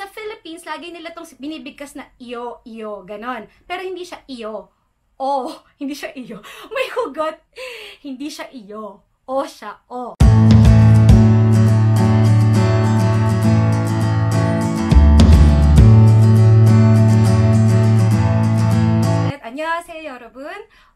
Sa Philippines, lagi nila itong binibigkas na iyo, iyo, ganon. Pero hindi siya iyo. O, oh, hindi siya iyo. May hugot. Hindi siya iyo. O siya, o. 안녕하세요 여러분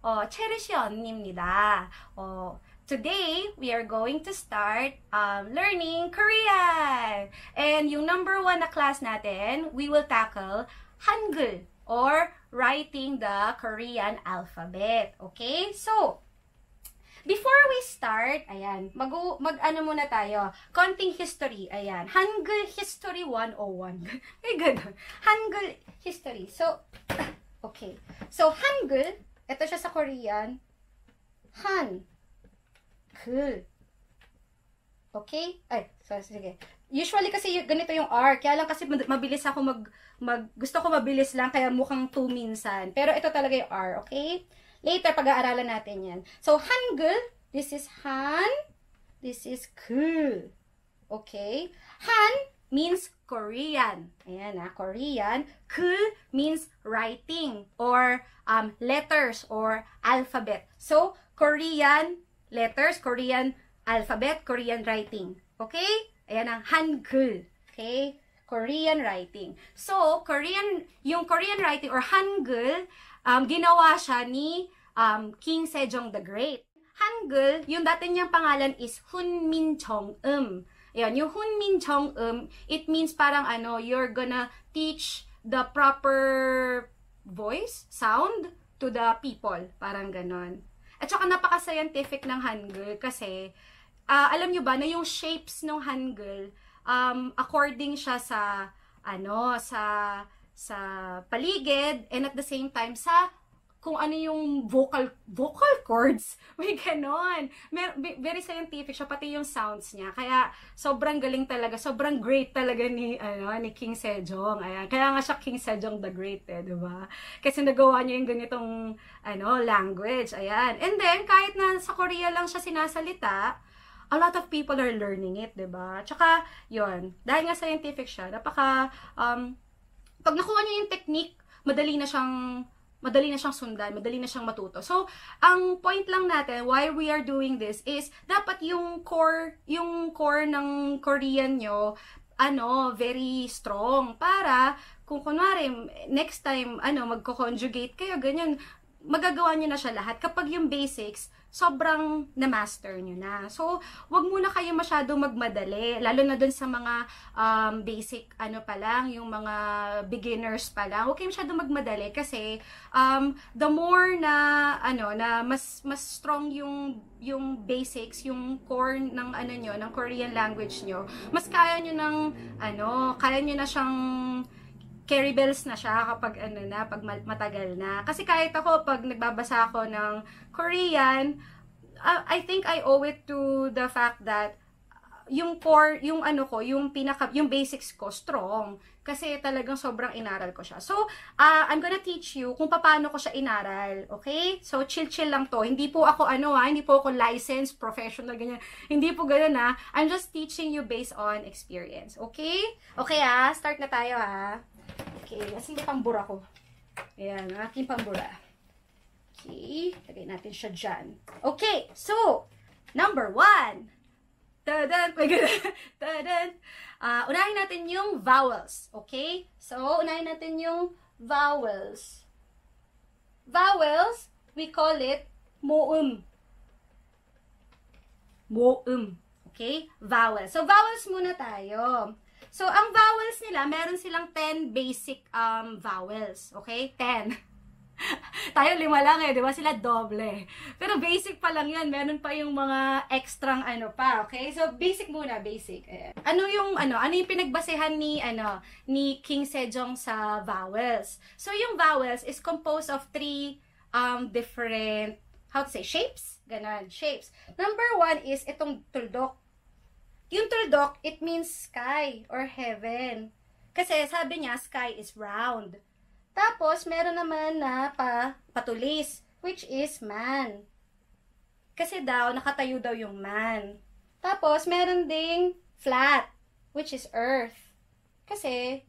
어, 체르시 언니입니다 어, Today, we are going to start um, learning Korean. And yung number one na class natin, we will tackle Hangul or writing the Korean alphabet. Okay? So, before we start, ayan, mag, mag ano muna tayo, konting history. Ayan, Hangul History 101. May ganun. Hangul History. So, okay. So, Hangul, ito siya sa Korean, Han. Cool. Okay? Ay, so, sige. Usually kasi ganito yung R. Kaya lang kasi mabilis ako mag, mag... Gusto ko mabilis lang, kaya mukhang two minsan. Pero ito talaga yung R, okay? Later, pag-aaralan natin yan. So, Hangul. This is Han. This is Kul. Okay? Han means Korean. Ayan na, ah, Korean. Kul means writing or um, letters or alphabet. So, Korean letters, Korean alphabet, Korean writing. Okay? Ayan ang Hangul. Okay? Korean writing. So, Korean, yung Korean writing or Hangul, um, ginawa siya ni um, King Sejong the Great. Hangul, yung dati niyang pangalan is Hunmin Jeong-um. Ayan, yung Hunmin Jeong-um, it means parang ano, you're gonna teach the proper voice, sound to the people. Parang ganon. At saka napaka-scientific ng Hangul kasi uh, alam nyo ba na yung shapes ng Hangul um, according siya sa ano sa sa paligid and at the same time sa kung ano yung vocal vocal cords. May ganon. Mer- very scientific siya, pati yung sounds niya. Kaya sobrang galing talaga, sobrang great talaga ni, ano, ni King Sejong. Ayan. Kaya nga siya King Sejong the Great, eh, di ba? Kasi nagawa niya yung ganitong ano, language. Ayan. And then, kahit na sa Korea lang siya sinasalita, a lot of people are learning it, di ba? Tsaka, yon dahil nga scientific siya, napaka, um, pag nakuha niya yung technique, madali na siyang madali na siyang sundan, madali na siyang matuto. So, ang point lang natin, why we are doing this is, dapat yung core, yung core ng Korean nyo, ano, very strong para kung kunwari, next time, ano, magko-conjugate kayo, ganyan, magagawa niyo na siya lahat kapag yung basics, sobrang na-master nyo na. So, wag muna kayo masyado magmadali, lalo na dun sa mga um, basic ano pa lang, yung mga beginners pa lang. Huwag kayo masyado magmadali kasi um, the more na ano na mas mas strong yung yung basics, yung core ng ano nyo, ng Korean language nyo, mas kaya nyo ng ano, kaya nyo na siyang carry bells na siya kapag ano na, pag matagal na. Kasi kahit ako, pag nagbabasa ako ng Korean, uh, I think I owe it to the fact that uh, yung core, yung ano ko, yung pinaka, yung basics ko, strong. Kasi talagang sobrang inaral ko siya. So, uh, I'm gonna teach you kung paano ko siya inaral. Okay? So, chill-chill lang to. Hindi po ako ano ha, ah, hindi po ako licensed, professional, ganyan. Hindi po ganyan, ha. Ah. I'm just teaching you based on experience. Okay? Okay ha? Ah, start na tayo ha. Okay, asan ba pambura ko? Ayan, ang aking pambura. Okay, lagay natin siya dyan. Okay, so, number one. Tadan! My ta Tadan! Uh, unahin natin yung vowels, okay? So, unahin natin yung vowels. Vowels, we call it muum. Muum. Okay? Vowels. So, vowels muna tayo. So, ang vowels nila, meron silang 10 basic um, vowels. Okay? 10. Tayo lima lang eh, di ba? Sila doble. Pero basic pa lang yan. Meron pa yung mga extra ano pa, okay? So, basic muna, basic. Ayan. Ano yung, ano, ano yung pinagbasehan ni, ano, ni King Sejong sa vowels? So, yung vowels is composed of three um, different, how to say, shapes? Ganon, shapes. Number one is itong tuldok yung tuldok, it means sky or heaven. Kasi sabi niya, sky is round. Tapos, meron naman na pa, patulis, which is man. Kasi daw, nakatayo daw yung man. Tapos, meron ding flat, which is earth. Kasi,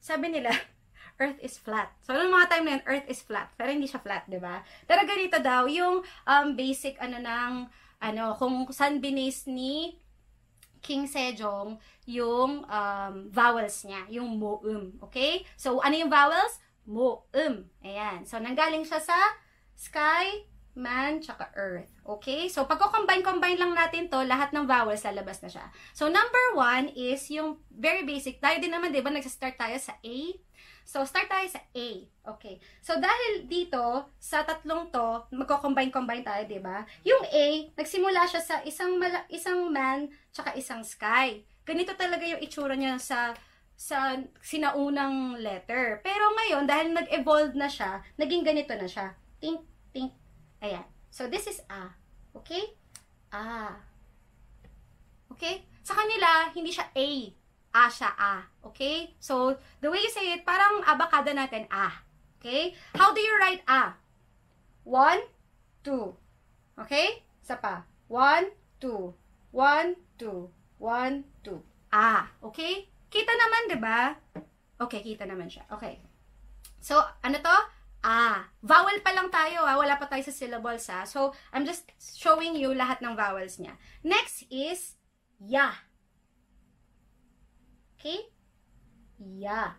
sabi nila, earth is flat. So, noong mga time na yun, earth is flat. Pero hindi siya flat, di ba? Pero ganito daw, yung um, basic, ano nang, ano, kung saan binis ni King Sejong yung um, vowels niya, yung mo-um. Okay? So, ano yung vowels? Mo-um. Ayan. So, nanggaling siya sa sky, man, tsaka earth. Okay? So, pagko-combine-combine lang natin to, lahat ng vowels lalabas na siya. So, number one is yung very basic. Tayo din naman, di ba, nagsastart tayo sa A. So, start tayo sa A. Okay. So, dahil dito, sa tatlong to, magko-combine-combine tayo, di ba? Yung A, nagsimula siya sa isang, isang man, tsaka isang sky. Ganito talaga yung itsura niya sa sa sinaunang letter. Pero ngayon, dahil nag-evolve na siya, naging ganito na siya. Tink, tink, Ayan. So, this is a. Okay? A. Okay? Sa kanila, hindi siya a. A siya a. Okay? So, the way you say it, parang abakada natin a. Okay? How do you write a? One, two. Okay? Sa pa. One, two. One, two. One, two. A. Okay? Kita naman, di ba? Okay, kita naman siya. Okay. So, ano to? Ah, vowel pa lang tayo ha, ah. wala pa tayo sa syllables ha. Ah. So, I'm just showing you lahat ng vowels niya. Next is ya. Okay? Ya.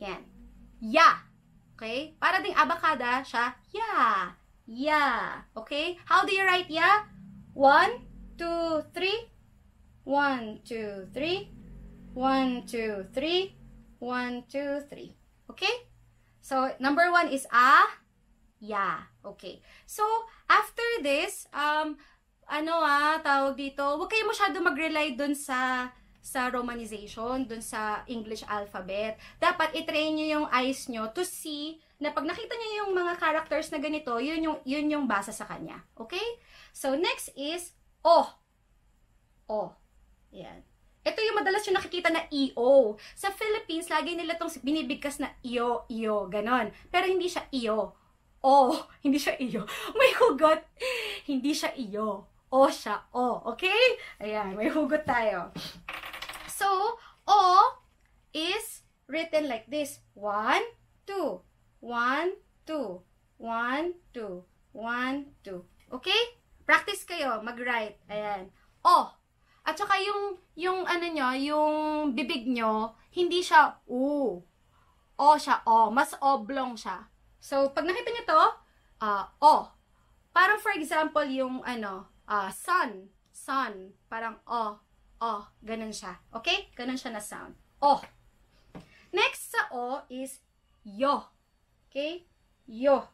Yan. Ya. Okay? Para ding abakada siya, ya. Ya. Okay? How do you write ya? One, two, three. One, two, three. One, two, three. One, two, three. Okay? So, number one is a, ya. Okay. So, after this, um, ano ah, tawag dito, huwag kayo masyado mag-rely dun sa sa romanization, dun sa English alphabet. Dapat itrain nyo yung eyes nyo to see na pag nakita nyo yung mga characters na ganito, yun yung, yun yung basa sa kanya. Okay? So, next is, oh. Oh. Yan. Ito yung madalas yung nakikita na EO. Sa Philippines, lagi nila itong binibigkas na EO, EO, ganon. Pero hindi siya EO. O, hindi siya EO. May hugot. Hindi siya EO. O siya, O. Okay? Ayan, may hugot tayo. So, O is written like this. One, two. One, two. One, two. One, two. Okay? Practice kayo. Mag-write. Ayan. O. At saka yung, yung ano nyo, yung bibig nyo, hindi siya O. O siya, o. Mas oblong siya. So, pag nakita nyo to, uh, o. Parang for example, yung ano, uh, sun. Sun. Parang o. O. Ganun siya. Okay? Ganun siya na sound. O. Next sa o is yo. Okay? Yo.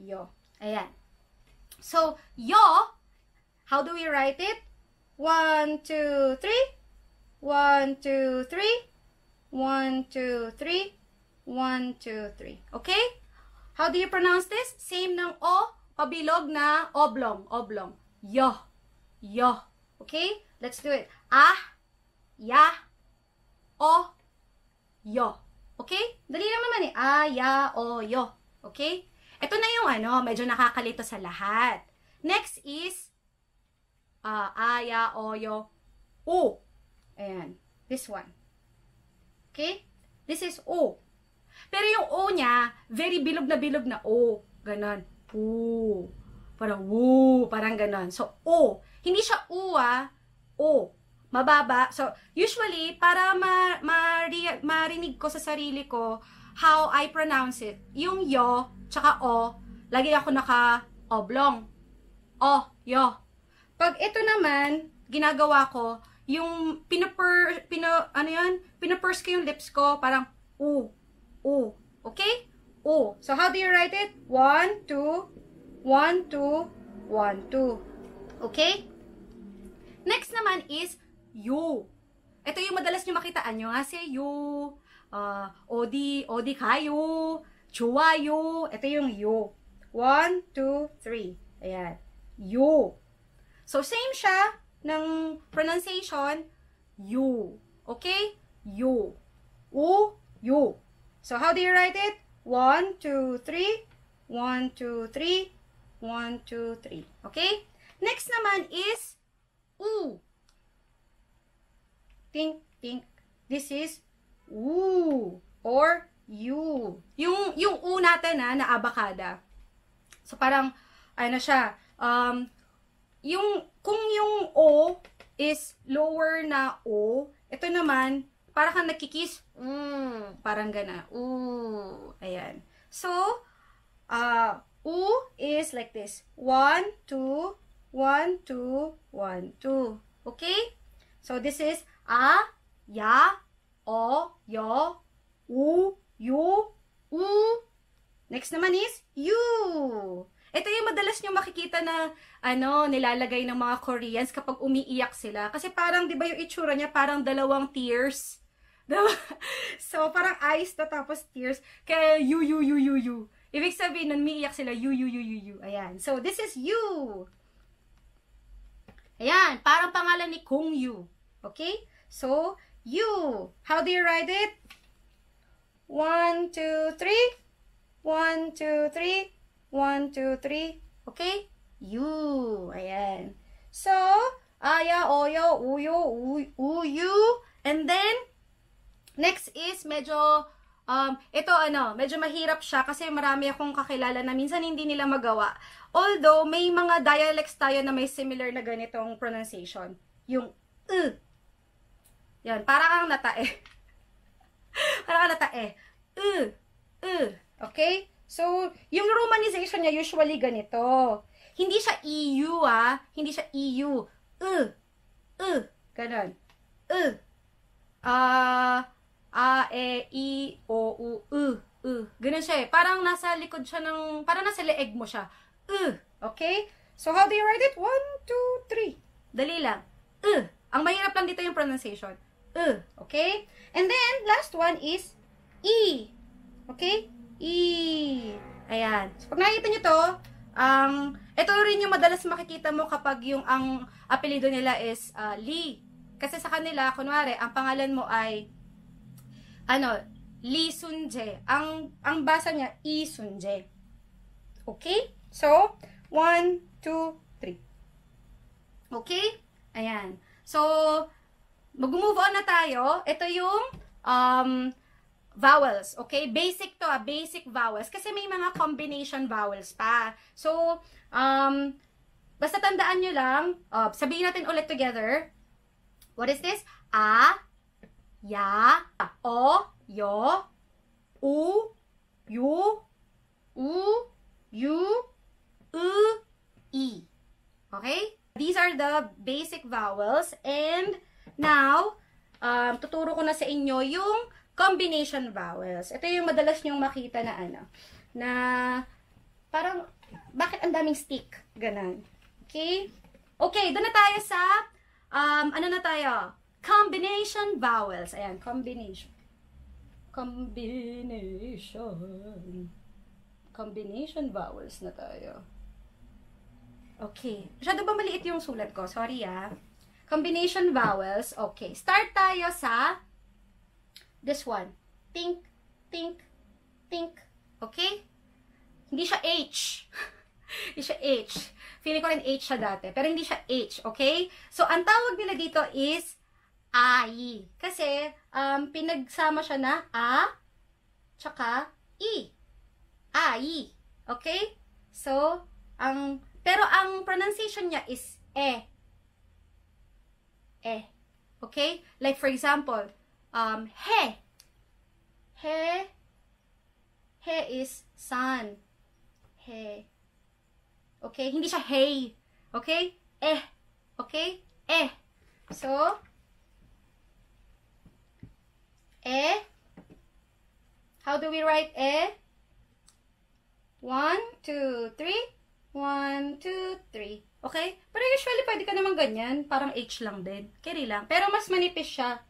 Yo. Ayan. So, yo How do we write it? 1, 2, 3. 1, 2, 3. 1, 2, 3. 1, 2, 3. Okay? How do you pronounce this? Same ng O, pabilog na oblong, oblong. Yo, yo. Okay? Let's do it. Ah, ya, o, yo. Okay? Dali lang naman eh. Ah, ya, o, yo. Okay? Ito na yung ano, medyo nakakalito sa lahat. Next is uh, o, yo, u. Ayan. This one. Okay? This is u. Pero yung u niya, very bilog na bilog na u. Ganon. U. Parang u. Parang ganon. So, u. Hindi siya u ah. U. Mababa. So, usually, para ma ma marinig ko sa sarili ko how I pronounce it, yung yo, tsaka o, lagi ako naka oblong. O, yo. Pag ito naman, ginagawa ko, yung pinapur, pino, ano yan, pinapurse ko yung lips ko, parang U, U, okay? U. So, how do you write it? One, two, one, two, one, two. Okay? Next naman is yo. Ito yung madalas nyo makitaan nyo. Kasi yo. uh, ah, odi, odi kayo, chua you. Ito yung yo. One, two, three. Ayan. Yo. So, same siya ng pronunciation, you. Okay? You. U, you. So, how do you write it? 1, 2, 3. 1, 2, 3. 1, 2, 3. Okay? Next naman is U. Think, think. This is U or U. Yung, yung U natin ha, ah, na abakada. So, parang, ano siya, um, yung, kung yung O is lower na O, ito naman, para kang nagkikiss. Mm, parang gana. Ooh. Ayan. So, uh, U is like this. 1, 2, 1, 2, 1, two. Okay? So, this is A, Ya, O, Yo, U, Yu, U. Next naman is U. Ito yung madalas nyo makikita na ano, nilalagay ng mga Koreans kapag umiiyak sila. Kasi parang, di ba yung itsura niya, parang dalawang tears. Diba? so, parang eyes na tapos tears. Kaya, you, you, you, you, you. Ibig sabihin nun, umiiyak sila, you, you, you, you, you. Ayan. So, this is you. Ayan. Parang pangalan ni Kung Yu. Okay? So, you. How do you write it? One, two, three. One, two, three. One, two, three. Okay? You. Ayan. So, aya, oyo, uyo, uy, uyu. And then, next is medyo, um, ito ano, medyo mahirap siya kasi marami akong kakilala na minsan hindi nila magawa. Although, may mga dialects tayo na may similar na ganitong pronunciation. Yung, uh. Yan, parang kang natae. parang kang natae. Uh, uh. Okay? So, yung romanization niya usually ganito. Hindi siya EU, ah. Hindi siya EU. Uh, uh, ganun. Uh, ah, uh, a, e, i, o, u, uh, uh. Ganun siya eh. Parang nasa likod siya ng, parang nasa leeg mo siya. Uh, okay? So, how do you write it? One, two, three. Dali lang. Uh. Ang mahirap lang dito yung pronunciation. Uh. Okay? And then, last one is E. Okay? E. Ayan. So, pag nakikita nyo to, ang, um, ito rin yung madalas makikita mo kapag yung ang apelido nila is uh, Lee. Kasi sa kanila, kunwari, ang pangalan mo ay ano, Lee Sunje. Ang, ang basa niya, E Sunje. Okay? So, one, two, three. Okay? Ayan. So, mag-move on na tayo. Ito yung um, vowels, okay? Basic to, ah, basic vowels. Kasi may mga combination vowels pa. So, um, basta tandaan nyo lang, uh, sabihin natin ulit together. What is this? A, ya, o, yo, u, yu, u, yu, u, i. Okay? These are the basic vowels. And now, um, tuturo ko na sa inyo yung combination vowels. Ito yung madalas nyong makita na ano, na parang, bakit ang daming stick? Ganun. Okay? Okay, doon na tayo sa, um, ano na tayo? Combination vowels. Ayan, combination. Combination. Combination vowels na tayo. Okay. Masyado ba maliit yung sulat ko? Sorry ah. Combination vowels. Okay. Start tayo sa This one. Think, think, think. Okay? Hindi siya H. hindi siya H. Feeling ko rin H siya dati. Pero hindi siya H. Okay? So, ang tawag nila dito is AI. Kasi, um, pinagsama siya na A, tsaka e. I. AI. Okay? So, ang, pero ang pronunciation niya is E. Eh. E. Eh. Okay? Like for example, um, he. He. He is sun. He. Okay? Hindi siya hey. Okay? Eh. Okay? Eh. So, eh. How do we write eh? One, two, three. One, two, three. Okay? Pero usually, pwede ka naman ganyan. Parang H lang din. Carry lang. Pero mas manipis siya.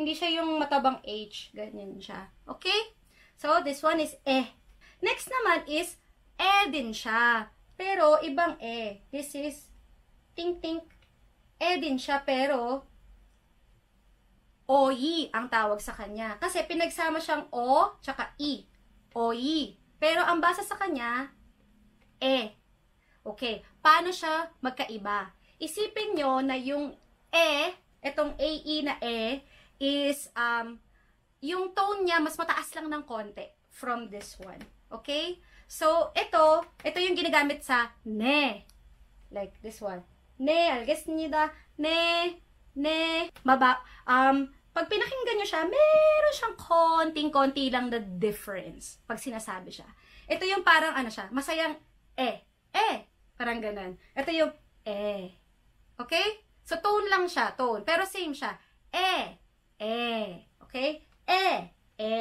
Hindi siya yung matabang H. Ganyan siya. Okay? So, this one is E. Next naman is E din siya. Pero, ibang E. This is ting-tink. E din siya, pero OI ang tawag sa kanya. Kasi pinagsama siyang O tsaka I. OI. Pero ang basa sa kanya, E. Okay. Paano siya magkaiba? Isipin nyo na yung E, itong AE na E, is um, yung tone niya mas mataas lang ng konti from this one. Okay? So, ito, ito yung ginagamit sa ne. Like this one. Ne, I'll guess nida. Ne, ne. Maba, um, pag pinakinggan nyo siya, meron siyang konting-konti lang na difference pag sinasabi siya. Ito yung parang ano siya, masayang eh, eh. Parang ganun. Ito yung eh. Okay? So, tone lang siya, tone. Pero same siya. Eh e. Okay? E. E.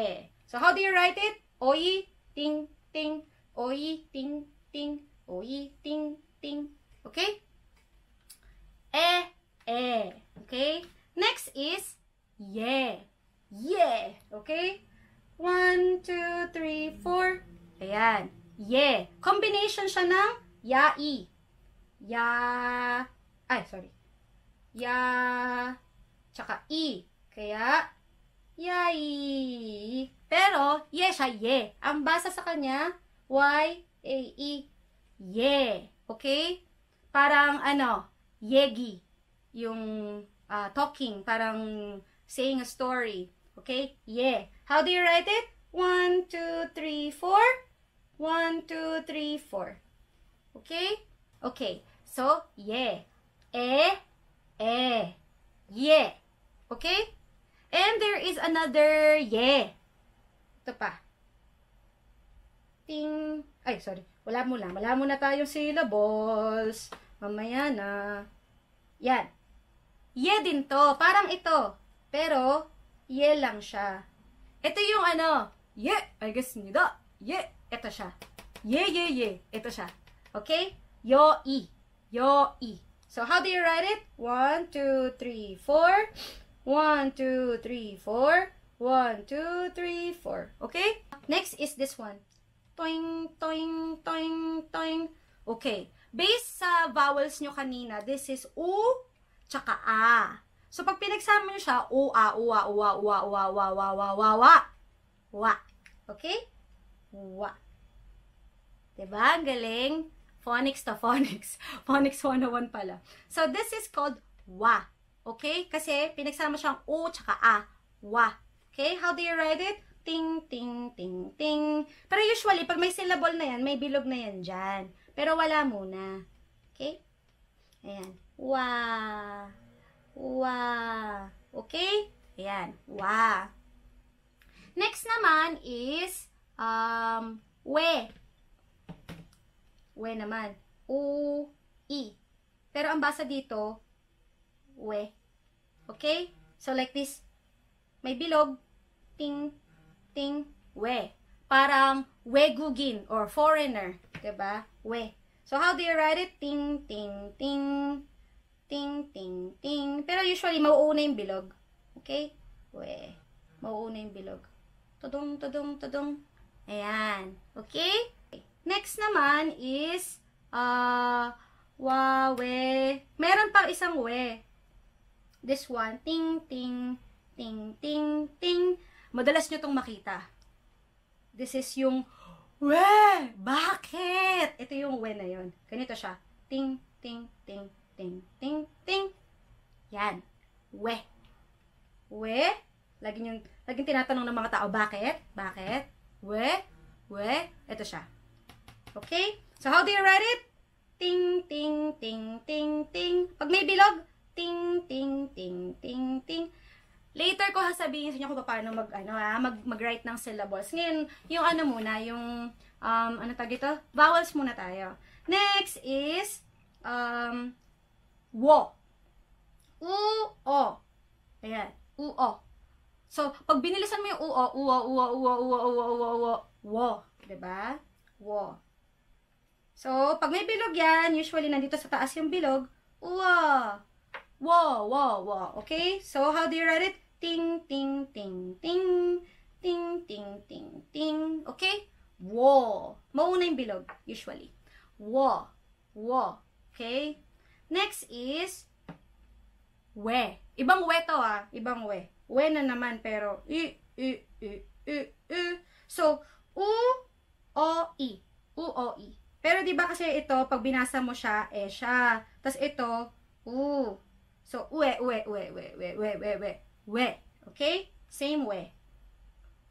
So how do you write it? Oi, ting, ting. Oi, ting, ting. Oi, ting, ting. Okay? E. E. Okay? Next is ye. Ye. Okay? One, two, three, four. Ayan. Ye. Combination siya ng yai. Ya. Ay, sorry. Ya. Tsaka i. Kaya, yay! Pero, ye siya, ye. Ang basa sa kanya, y-a-e, ye. Okay? Parang ano, yegi. Yung uh, talking, parang saying a story. Okay? Ye. How do you write it? 1, 2, 3, 4. 1, 2, 3, 4. Okay? Okay. So, ye. E, e, ye. Okay? And there is another yeah. Ito pa. Ting. Ay, sorry. Wala muna. Wala muna tayong syllables. Mamaya na. Yan. Ye din to. Parang ito. Pero, ye lang siya. Ito yung ano. Ye. I guess nida. Ye. Ito siya. Ye, ye, ye. Ito siya. Okay? Yo, i. Yo, i. So, how do you write it? One, two, three, four. One, two, three, four. One, two, three, four. Okay? Next is this one. Toing, toing, toing, toing. Okay. Based sa vowels nyo kanina, this is U, tsaka A. So, pag pinagsama nyo siya, U, A, U, A, U, A, U, A, U, A, U, A, U, A, U, A, U, A, U, A, Wa. Okay? Wa. Diba? Ang galing. Phonics to phonics. Phonics 101 pala. So, this is called wa. Okay? Kasi pinagsama siyang o tsaka a. Wa. Okay? How do you write it? Ting, ting, ting, ting. Pero usually, pag may syllable na yan, may bilog na yan dyan. Pero wala muna. Okay? Ayan. Wa. Wa. Okay? Ayan. Wa. Next naman is um, we. We naman. U, i. Pero ang basa dito, we. Okay? So, like this. May bilog. Ting, ting, we. Parang wegugin or foreigner. ba? Diba? We. So, how do you write it? Ting, ting, ting. Ting, ting, ting. Pero usually, mauuna yung bilog. Okay? We. Mauuna yung bilog. Tudong, tudong, tudong. Ayan. Okay? Next naman is, ah, uh, we. Meron pang isang we. This one, ting, ting, ting, ting, ting. Madalas nyo itong makita. This is yung, we, bakit? Ito yung we na yun. Ganito siya. Ting, ting, ting, ting, ting, ting. Yan. We. We. Lagi yung, lagi tinatanong ng mga tao, bakit? Bakit? We. We. Ito siya. Okay? So, how do you write it? Ting, ting, ting, ting, ting. Pag may bilog, ting, ting, ting, ting, ting. Later ko sasabihin sa inyo kung paano mag, ano, ah, mag, mag-write ng syllables. Ngayon, yung ano muna, yung, um, ano tag ito? Vowels muna tayo. Next is, um, wo. U, o. Ayan, u, o. So, pag binilisan mo yung u, o, u, o, u, o, u, o, u, o, u, o, u, o, wo, di ba Wo. So, pag may bilog yan, usually nandito sa taas yung bilog, uwa. Wo, wo, wo. Okay? So, how do you write it? Ting, ting, ting, ting. Ting, ting, ting, ting. Okay? Wo. Mauna yung bilog, usually. Wo. Wo. Okay? Next is we. Ibang we to ah. Ibang we. We na naman pero i, i, i, i, i. So, u, o, i. U, o, i. Pero di ba kasi ito, pag binasa mo siya, eh siya. Tapos ito, u. So, we, we, we, we, we, we, we, we, we. Okay? Same way.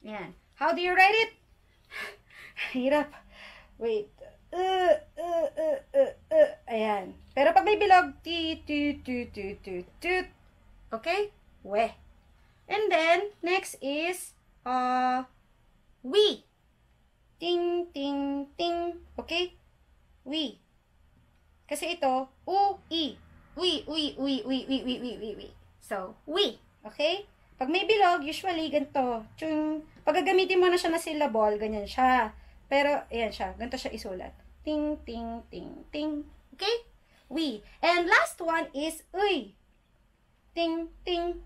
Yan. How do you write it? Hirap. Wait. Uh, uh, uh, uh, uh. Ayan. Pero pag may bilog, ti, ti, ti, ti, ti, tu. Okay? We. And then, next is, uh, we. Ting, ting, ting. Okay? We. Kasi ito, u, i we, we, we, we, we, we, we, we, we. So, we. Okay? Pag may bilog, usually ganito. Tsung, pag gagamitin mo na siya na syllable, ganyan siya. Pero, ayan siya. Ganito siya isulat. Ting, ting, ting, ting. Okay? We. And last one is uy. Ting, ting.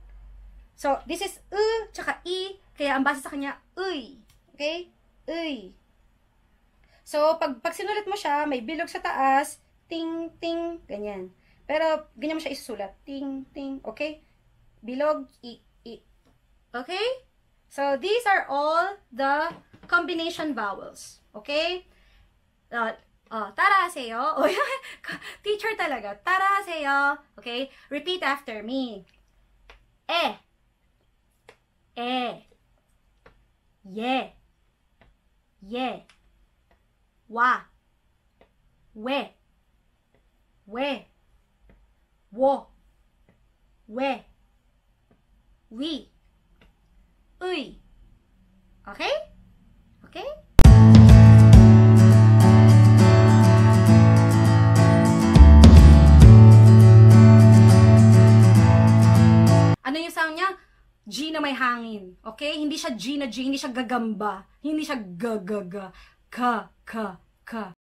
So, this is u, tsaka i. Kaya ang base sa kanya, uy. Okay? Uy. So, pag, pag sinulat mo siya, may bilog sa taas, ting, ting, ganyan. Pero, ganyan mo siya isusulat. Ting, ting. Okay? Bilog, i, i. Okay? So, these are all the combination vowels. Okay? Uh, uh, tarahaseyo. Oh, teacher talaga. Tarahaseyo. Okay? Repeat after me. E. E. Ye. Ye. Wa. We. We wo, we, we, uy. Okay? Okay? Ano yung sound niya? G na may hangin. Okay? Hindi siya G na G, hindi siya gagamba. Hindi siya gagaga. Ka, ka, ka.